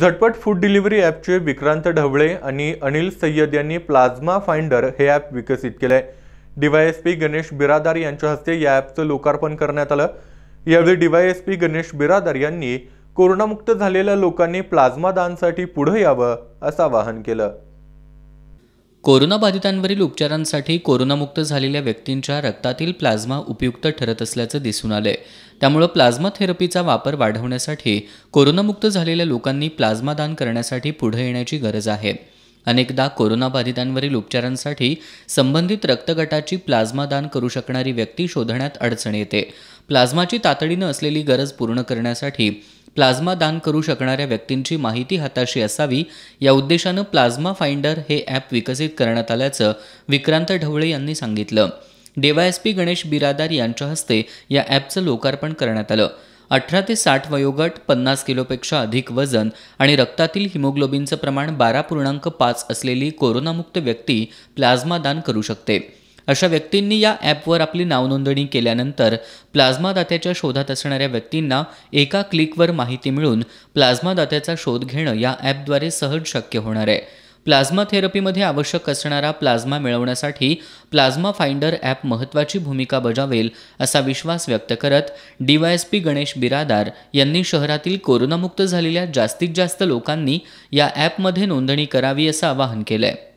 झटपट food delivery ॲपचे विक्रांत ढवळे आणि अनिल सय्यद यांनी प्लाझ्मा फाइंडर हे ॲप विकसित केलं आहे पी गणेश बिरादार यांच्या हस्ते या ॲपचं लोकार्पण करण्यात आलं यावेळी पी गणेश बिरादार यांनी कोरोनामुक्त झालेल्या लोकांनी प्लाझ्मा दानसाठी पुढं यावं असं आवाहन केलं कोरोनाबाधितांवरील उपचारांसाठी कोरोनामुक्त झालेल्या व्यक्तींच्या रक्तातील प्लाझ्मा उपयुक्त ठरत असल्याचं दिसून आलं त्यामुळे प्लाझ्मा थेरपीचा वापर वाढवण्यासाठी कोरोनामुक्त झालेल्या लोकांनी प्लाझ्मा दान करण्यासाठी पुढे येण्याची गरज आहे अनेकदा कोरोनाबाधितांवरील उपचारांसाठी संबंधित रक्तगटाची प्लाझ्मा दान करू शकणारी व्यक्ती शोधण्यात अडचण येते प्लाझ्माची तातडीनं असलेली गरज पूर्ण करण्यासाठी प्लाझ्मा दान करू शकणाऱ्या व्यक्तींची माहिती हाताशी असावी या उद्देशानं प्लाझ्मा फाइंडर हे ॲप विकसित करण्यात आल्याचं विक्रांत ढवळे यांनी सांगितलं डेवायएसपी गणेश बिरादार यांच्या हस्ते या ॲपचं लोकार्पण करण्यात आलं अठरा ते साठ वयोगट पन्नास किलोपेक्षा अधिक वजन आणि रक्तातील हिमोग्लोबिनचं प्रमाण बारा पूर्णांक पाच असलेली कोरोनामुक्त व्यक्ती प्लाझ्मा दान करू शकते अशा व्यक्तींनी या ॲपवर आपली नावनोंदणी केल्यानंतर प्लाझ्मा दात्याच्या शोधात असणाऱ्या व्यक्तींना एका क्लिकवर माहिती मिळून प्लाझ्मा दात्याचा शोध घेणं या ॲपद्वारे सहज शक्य होणार आहे प्लाझ्मा थेरपीमध्ये आवश्यक असणारा प्लाझ्मा मिळवण्यासाठी प्लाझ्मा फाइंडर ॲप महत्त्वाची भूमिका बजावेल असा विश्वास व्यक्त करत डीवायएसपी गणेश बिरादार यांनी शहरातील कोरोनामुक्त झालेल्या जास्तीत जास्त लोकांनी या ॲपमध्ये नोंदणी करावी असं आवाहन केलं आहे